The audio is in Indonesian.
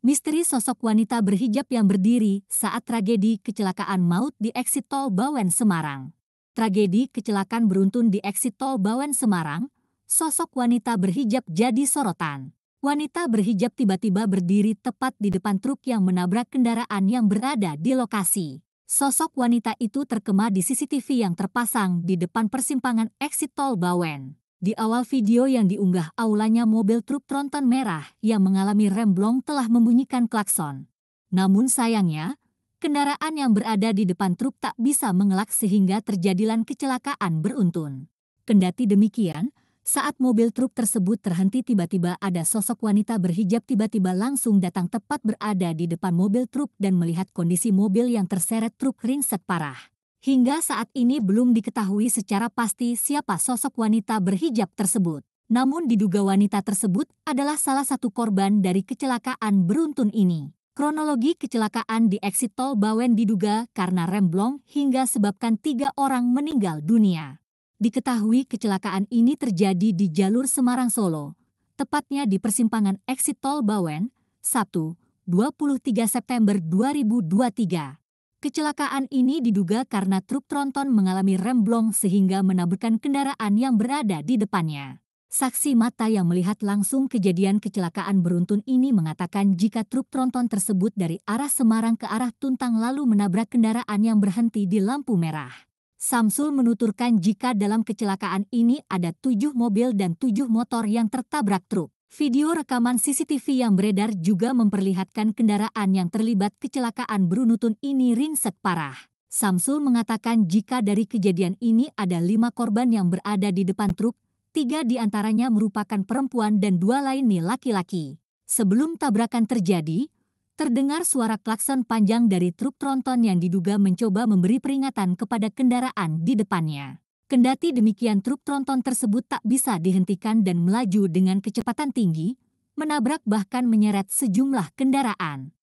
misteri sosok wanita berhijab yang berdiri saat tragedi kecelakaan maut di eksit tol Bawen Semarang. Tragedi kecelakaan beruntun di eksit tol Bawen Semarang, sosok wanita berhijab jadi sorotan. Wanita berhijab tiba-tiba berdiri tepat di depan truk yang menabrak kendaraan yang berada di lokasi. Sosok wanita itu terkema di CCTV yang terpasang di depan persimpangan eksit tol Bawen. Di awal video yang diunggah aulanya mobil truk tronton merah yang mengalami remblong telah membunyikan klakson. Namun sayangnya, kendaraan yang berada di depan truk tak bisa mengelak sehingga terjadilah kecelakaan beruntun. Kendati demikian, saat mobil truk tersebut terhenti tiba-tiba ada sosok wanita berhijab tiba-tiba langsung datang tepat berada di depan mobil truk dan melihat kondisi mobil yang terseret truk ringset parah. Hingga saat ini belum diketahui secara pasti siapa sosok wanita berhijab tersebut. Namun diduga wanita tersebut adalah salah satu korban dari kecelakaan beruntun ini. Kronologi kecelakaan di eksit tol Bawen diduga karena remblong hingga sebabkan tiga orang meninggal dunia. Diketahui kecelakaan ini terjadi di jalur Semarang-Solo, tepatnya di persimpangan eksit tol Bawen, Sabtu, 23 September 2023. Kecelakaan ini diduga karena truk tronton mengalami remblong sehingga menaburkan kendaraan yang berada di depannya. Saksi mata yang melihat langsung kejadian kecelakaan beruntun ini mengatakan jika truk tronton tersebut dari arah Semarang ke arah Tuntang lalu menabrak kendaraan yang berhenti di lampu merah. Samsul menuturkan jika dalam kecelakaan ini ada tujuh mobil dan tujuh motor yang tertabrak truk. Video rekaman CCTV yang beredar juga memperlihatkan kendaraan yang terlibat kecelakaan beruntun ini ringsek parah. Samsul mengatakan jika dari kejadian ini ada lima korban yang berada di depan truk, tiga di antaranya merupakan perempuan dan dua lainnya laki-laki. Sebelum tabrakan terjadi, terdengar suara klakson panjang dari truk tronton yang diduga mencoba memberi peringatan kepada kendaraan di depannya. Kendati demikian truk tronton tersebut tak bisa dihentikan dan melaju dengan kecepatan tinggi, menabrak bahkan menyeret sejumlah kendaraan.